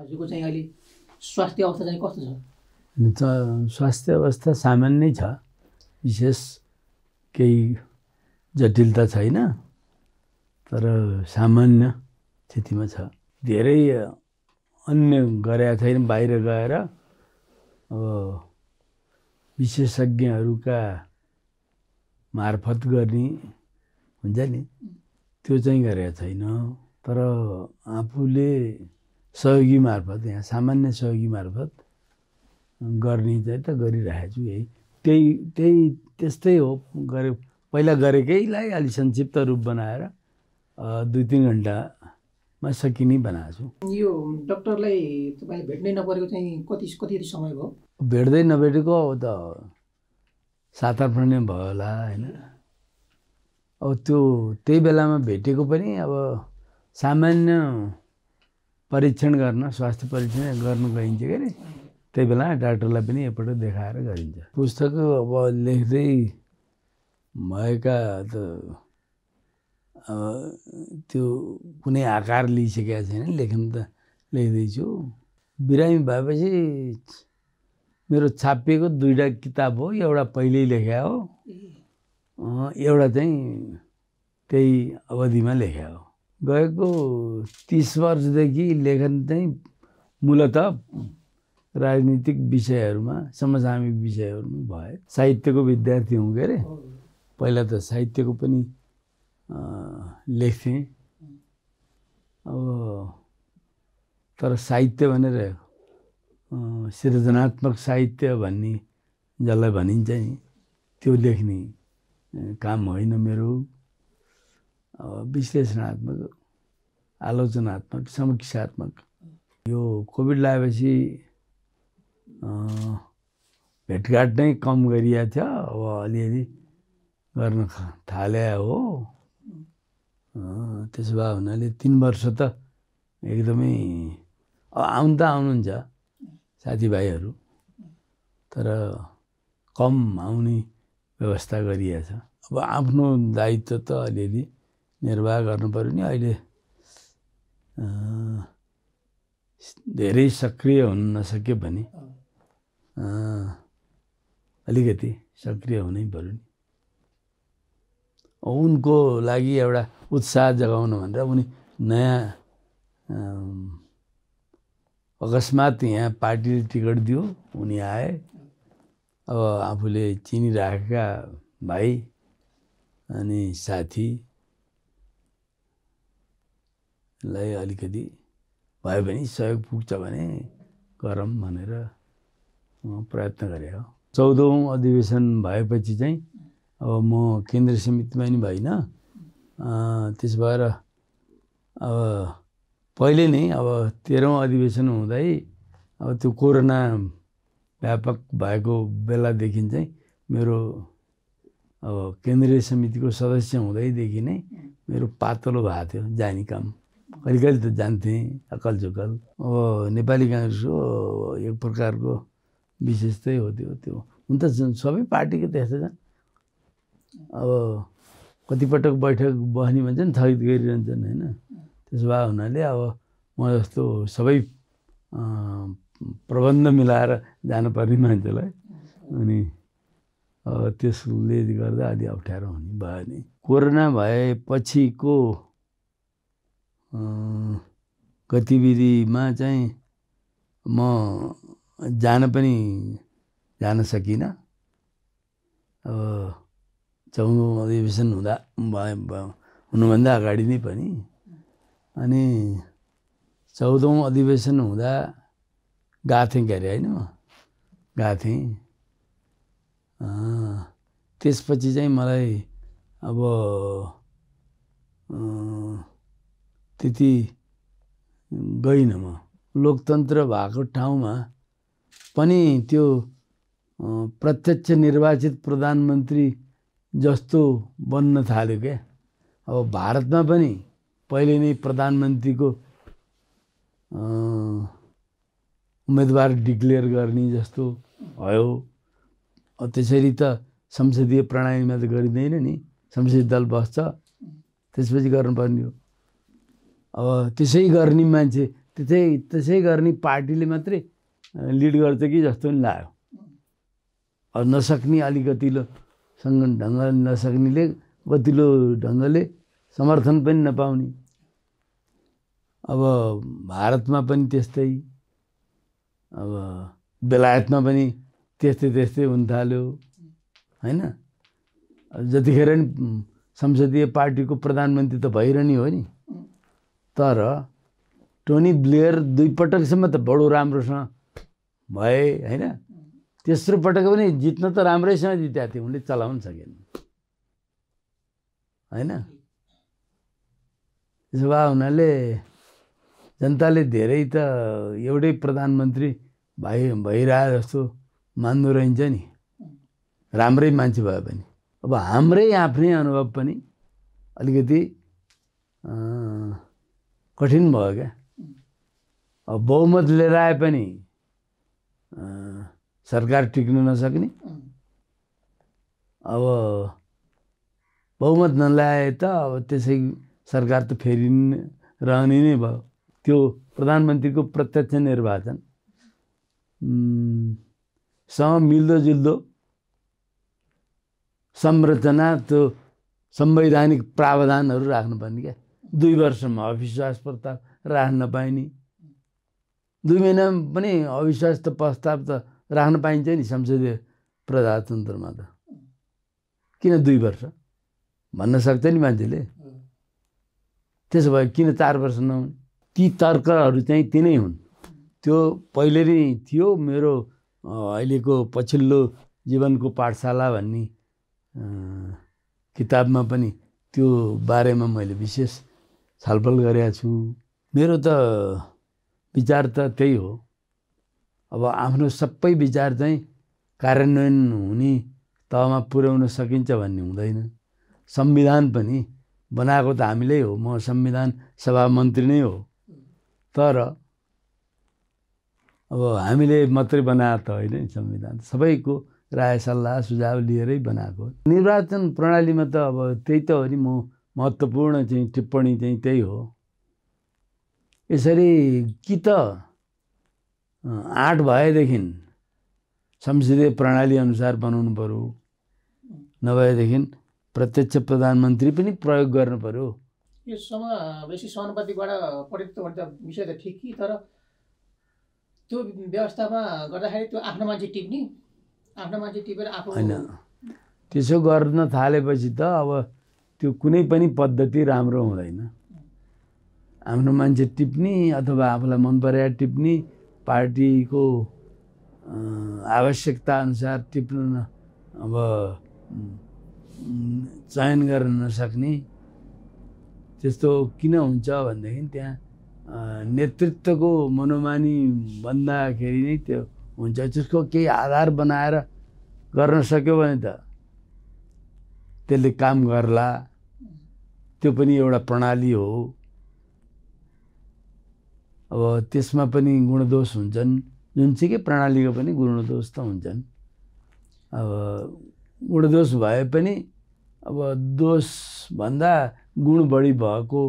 हजुरको चाहिँ अहिले स्वास्थ्य अवस्था चाहिँ कस्तो छ स्वास्थ्य अवस्था सामान्य छ विशेष केही जटिलता छैन तर सामान्य स्थितिमा छ धेरै अन्य गरेका छैन बाहिर गएर अब विशेषज्ञहरूका मार्फत गर्ने हुन्छ नि त्यो चाहिँ गरेका छैन तर आफूले सहयोगी मार्फत यहाँ सामान्य सहयोगी मार्फत गर्ने चाहिँ त गरिरहेको छु यही त्यही त्यही त्यस्तै हो गरे पहिला गरेकैलाई अलि संक्षिप्त रूप बनाएर दुई तिन घन्टामा सकिने बनाएको छु यो डक्टरलाई तपाईँले भेट्नै नपरेको चाहिँ कति कति समय भयो भेट्दै नभेटेको अब त सात आठ महिना भयो होला होइन अब त्यो त्यही बेलामा भेटेको पनि अब सामान्य परीक्षण गर्न स्वास्थ्य परीक्षण गर्नु गइन्छ कि त्यही बेला डाक्टरलाई पनि एकपल्ट देखाएर गरिन्छ पुस्तक अब लेख्दै भएका त त्यो कुनै आकार लिइसकेका छैन लेख्नु त लेख्दैछु बिरामी भएपछि मेरो छापिएको दुईवटा किताब हो एउटा पहिल्यै लेख्या हो एउटा चाहिँ त्यही अवधिमा लेख्या हो गएको तिस वर्षदेखि लेखन चाहिँ मूलत राजनीतिक विषयहरूमा समसामिक विषयहरूमा भए साहित्यको विद्यार्थी हुँ के अरे पहिला त साहित्यको पनि लेख्थेँ अब तर साहित्य भनेर सृजनात्मक साहित्य भन्ने जसलाई भनिन्छ नि त्यो लेख्ने काम होइन मेरो विश्लेषणात्मक आलोचनात्मक समीक्षात्मक यो कोभिड लगाएपछि भेटघाट नै कम गरिएको थियो अब अलिअलि गर्न थाले हो त्यसो भए हुनाले तिन वर्ष त एकदमै अब आउनु त आउनुहुन्छ साथीभाइहरू तर कम आउने व्यवस्था गरिएछ अब आफ्नो दायित्व त अलिअलि निर्वाह गर्नुपऱ्यो नि अहिले धेरै सक्रिय हुन नसक्यो भने अलिकति सक्रिय हुनै पऱ्यो नि उनको लागि एउटा उत्साह जगाउनु भनेर उनी नयाँ अकस्मात यहाँ पार्टीले टिकट दियो उनी आए अब आफूले चिनिराखेका भाइ अनि साथी लाई अलिकति भयो भने सहयोग पुग्छ भने गरौँ भनेर प्रयत्न गरे हो चौधौँ अधिवेशन भएपछि चाहिँ अब म केन्द्र समितिमा नि भइनँ त्यस भएर अब पहिले नै अब तेह्रौँ अधिवेशन हुँदै अब त्यो कोरोना व्यापक भएको बेलादेखि चाहिँ मेरो अब केन्द्रीय समितिको सदस्य हुँदैदेखि नै मेरो पातलो भएको थियो जाने काम कहिले कहिले त जान्थेँ अकल झुकल अब नेपाली काङ्ग्रेसको एक प्रकारको विशेषतै हो त्यो त्यो हुन त सबै पार्टीको त्यस्तो छ अब कतिपटक बैठक बस्ने भन्छन् थगित गरिरहन्छन् होइन त्यसो भए हुनाले अब म जस्तो सबै प्रबन्ध मिलाएर जानुपर्ने मान्छेलाई अनि त्यसले गर्दा अलि अप्ठ्यारो हुने भयो नि कोरोना भएपछिको गतिविधिमा चाहिँ म जान पनि जान सकिनँ अब चौधौँ अधिवेशन हुँदा भए हुनुभन्दा अगाडि नै पनि अनि चौधौँ अधिवेशन हुँदा गएको थिएँ के अरे होइन गएको थिएँ त्यसपछि चाहिँ मलाई अब त्यति गइनँ म लोकतन्त्र भएको ठाउँमा पनि त्यो प्रत्यक्ष निर्वाचित प्रधानमन्त्री जस्तो बन्न थाल्यो क्या अब भारतमा पनि पहिले नै प्रधानमन्त्रीको उम्मेदवार डिक्लेयर गर्ने जस्तो भयो त्यसरी त संसदीय प्रणालीमा त गरिँदैन नि संसदीय दल बस्छ त्यसपछि गर्नुपर्ने हो अब त्यसै गर्ने मान्छे त्यसै त्यसै गर्ने पार्टीले मात्रै लिड गर्छ कि जस्तो पनि लाग्यो अब नसक्ने अलिकतिलो सङ्गठन ढङ्ग नसक्नेले कतिलो ढङ्गले समर्थन पनि नपाउने अब भारतमा पनि त्यस्तै अब बेलायतमा पनि त्यस्तै त्यस्तै हुन थाल्यो होइन जतिखेर नि संसदीय पार्टीको प्रधानमन्त्री त भइरहने हो नि तर टोनी ब्लेयर दुई पटकसम्म त बडो राम्रोसँग भए होइन तेस्रो पटक पनि जित्न त राम्रैसँग जितेका थियो उनले चलाउन सकेन होइन त्यसो भए हुनाले जनताले धेरै त एउटै प्रधानमन्त्री भइ भइरहे जस्तो मान्नु रहन्छ नि राम्रै मान्छे भए पनि अब हाम्रै आफ्नै अनुभव पनि अलिकति कठिन भयो क्या अब बहुमत लिएर आए पनि सरकार टिक्नु नसक्ने अब बहुमत नल्याए त अब त्यसै सरकार त फेरि रहने नै भयो त्यो प्रधानमन्त्रीको प्रत्यक्ष निर्वाचन सँग मिल्दोजुल्दो संरचना त्यो संवैधानिक प्रावधानहरू राख्नुपर्ने क्या दुई वर्षमा अविश्वास प्रस्ताव राख्न पाइने दुई महिनामा पनि अविश्वास त प्रस्ताव त राख्न पाइन्छ नि संसदीय प्रजातन्त्रमा त किन दुई वर्ष भन्न सक्छ नि मान्छेले त्यसो भए किन चार वर्ष नहुने ती तर्कहरू चाहिँ तिनै हुन् त्यो पहिले नै थियो मेरो अहिलेको पछिल्लो जीवनको पाठशाला भन्ने किताबमा पनि त्यो बारेमा मैले विशेष छलफल गरेका छु मेरो त विचार त त्यही हो अब आफ्नो सबै विचार चाहिँ कार्यान्वयन हुने तहमा पुर्याउन सकिन्छ भन्ने हुँदैन संविधान पनि बनाएको त हामीले हो म संविधान सभा मन्त्री नै हो तर अब हामीले मात्रै बनाए त होइन संविधान सबैको राय सल्लाह सुझाव लिएरै बनाएको निर्वाचन प्रणालीमा त अब त्यही त हो नि म महत्त्वपूर्ण चाहिँ टिप्पणी चाहिँ त्यही हो यसरी कि त आँट भएदेखि संसदीय प्रणाली अनुसार बनाउनु पऱ्यो नभएदेखि प्रत्यक्ष प्रधानमन्त्री पनि प्रयोग गर्नु पऱ्यो यो समावेशी समानुपातिकबाट परेको भन्दा विषय त ठिक कि तर त्यो व्यवस्थामा गर्दाखेरि त्यो आफ्नो मान्छे टिप्ने आफ्नो मान्छे टिपेर आफू होइन त्यसो गर्न थालेपछि त अब त्यो कुनै पनि पद्धति राम्रो हुँदैन आफ्नो मान्छे टिप्ने अथवा आफूलाई मन परे टिप्ने पार्टीको आवश्यकता अनुसार टिप्न अब चयन गर्न नसक्ने त्यस्तो किन हुन्छ भनेदेखि त्यहाँ नेतृत्वको मनोमानी भन्दाखेरि नै त्यो हुन्छ त्यसको केही आधार बनाएर गर्न सक्यो भने त त्यसले काम गर्ला त्यो पनि एउटा प्रणाली हो अब त्यसमा पनि गुणदोष हुन्छन् जुन चाहिँ के प्रणालीको पनि गुणदोष त हुन्छन् अब गुणदोष भए पनि अब दोषभन्दा गुण बढी भएको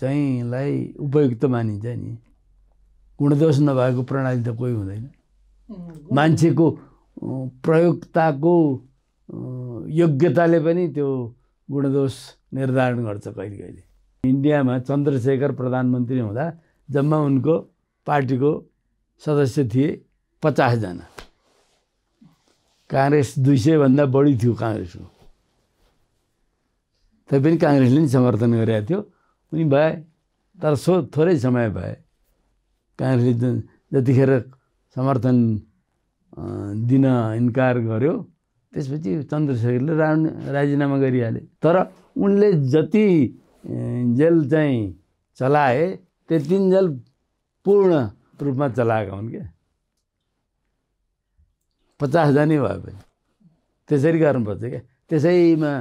चाहिँलाई उपयुक्त मानिन्छ नि गुणदोष नभएको प्रणाली त कोही हुँदैन मान्छेको प्रयोगताको योग्यताले पनि त्यो गुणदोष निर्धारण गर्छ कहिले कहिले इन्डियामा चन्द्रशेखर प्रधानमन्त्री हुँदा जम्मा उनको पार्टीको सदस्य थिए पचासजना काङ्ग्रेस दुई सयभन्दा बढी थियो काङ्ग्रेसको तैपनि काङ्ग्रेसले नि समर्थन गरेका थियो उनी भए तर सो थोरै समय भए काङ्ग्रेसले जतिखेर समर्थन दिन इन्कार गर्यो त्यसपछि चन्द्रशेखरले रा राजीनामा गरिहाले तर उनले जति जेल चाहिँ चलाए त्यति जेल पूर्ण रूपमा चलाएका हुन् क्या पचासजना भए पनि त्यसरी गर्नुपर्छ क्या त्यसैमा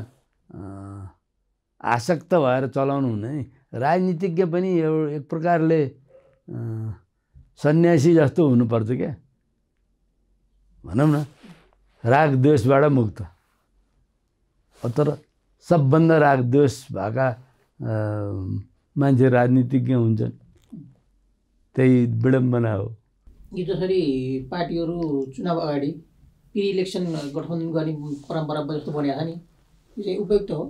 आसक्त भएर चलाउनु हुँदैन हुने राजनीतिज्ञ पनि एउ एक प्रकारले सन्यासी जस्तो हुनुपर्छ क्या भनौँ न रागद्वेषबाट मुक्त तर सबभन्दा रागद्वेष भएका मान्छे राजनीतिज्ञ हुन्छन् त्यही विडम्बना हो यो जसरी पार्टीहरू चुनाव अगाडि प्रि इलेक्सन गठबन्धन गर्ने परम्परा जस्तो बनिएको छ नि यो चाहिँ उपयुक्त हो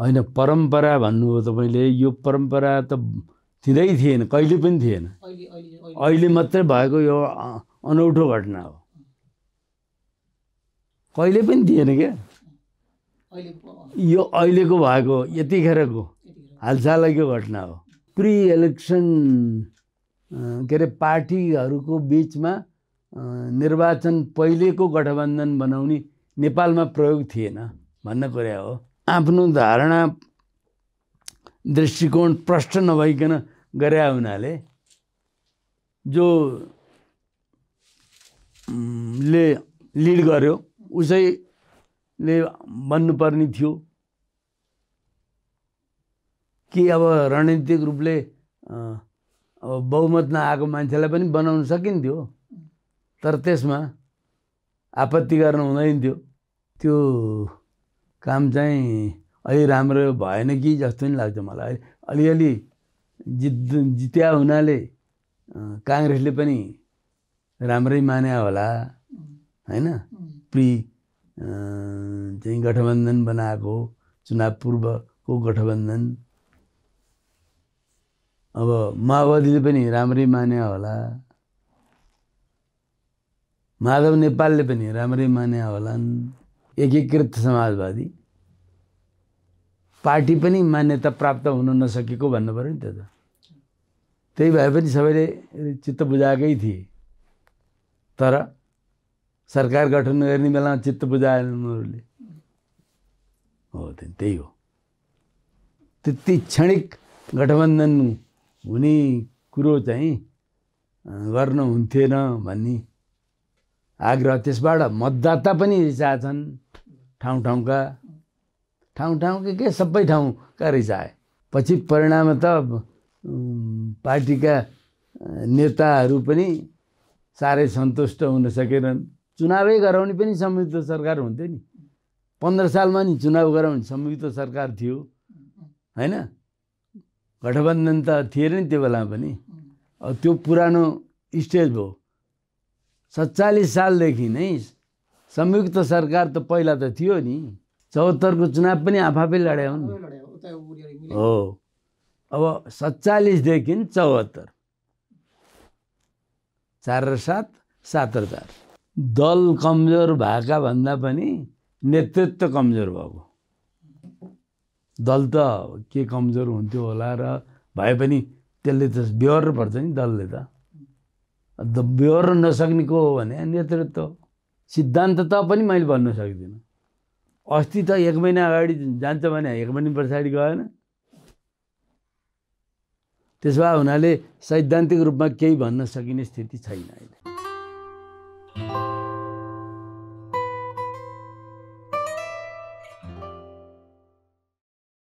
होइन परम्परा भन्नुभयो तपाईँले यो परम्परा त थिँदै थिएन कहिले पनि थिएन अहिले मात्रै भएको यो अनौठो घटना हो कहिले पनि दिएन क्या यो अहिलेको भएको यतिखेरको हालसालैको घटना हो प्रि इलेक्सन के अरे पार्टीहरूको बिचमा निर्वाचन पहिलेको गठबन्धन बनाउने नेपालमा प्रयोग थिएन भन्ने कुरा हो आफ्नो धारणा दृष्टिकोण प्रष्ट नभइकन गरे हुनाले जो ले लिड गर्यो उसैले बन्नुपर्ने थियो कि अब रणनीतिक रूपले अब बहुमत नआएको मान्छेलाई पनि बनाउन सकिन्थ्यो तर त्यसमा आपत्ति गर्नु हुँदैन थियो त्यो काम चाहिँ अलि राम्रो भएन कि जस्तो नि लाग्छ मलाई अलिअलि जित जित्या हुनाले काङ्ग्रेसले पनि राम्रै मान्या होला होइन प्रि uh, चाहिँ गठबन्धन बनाएको चुनाव पूर्वको गठबन्धन अब माओवादीले पनि राम्रै माने होला माधव नेपालले पनि राम्रै माने होलान् एकीकृत समाजवादी पार्टी पनि मान्यता प्राप्त हुन नसकेको भन्नु पऱ्यो नि त्यो त त्यही भए पनि सबैले चित्त बुझाएकै थिए तर सरकार गठन गर्ने बेलामा चित्त बुझाएन उनीहरूले हो त्यही हो त्यति क्षणिक गठबन्धन हुने कुरो चाहिँ गर्न हुन्थेन भन्ने आग्रह त्यसबाट मतदाता पनि रिसा छन् ठाउँ ठाउँका ठाउँ ठाउँकै के सबै ठाउँका रिसाए पछि परिणाम त पार्टीका नेताहरू पनि साह्रै सन्तुष्ट हुन सकेनन् चुनावै गराउने पनि संयुक्त सरकार हुन्थ्यो नि पन्ध्र सालमा नि चुनाव गराउने संयुक्त सरकार थियो होइन गठबन्धन त थिएन नि त्यो बेलामा पनि त्यो पुरानो स्टेज भयो सत्तालिस सालदेखि नै संयुक्त सरकार त पहिला त थियो नि चौहत्तरको चुनाव पनि आफै लड्या नि हो अब सत्तालिसदेखि चौहत्तर चार र सात सात र चार दल कमजोर भएका भन्दा पनि नेतृत्व कमजोर भएको दल त के कमजोर हुन्थ्यो होला र भए पनि त्यसले त बेहोर्नु पर्छ नि दलले त बेहोर्न नसक्ने को हो भने नेतृत्व सिद्धान्त त पनि मैले भन्न सक्दिनँ अस्ति त एक महिना अगाडि जान्छ भने एक महिना पछाडि गएन त्यसो भए हुनाले सैद्धान्तिक रूपमा केही भन्न सकिने स्थिति छैन अहिले Thank you.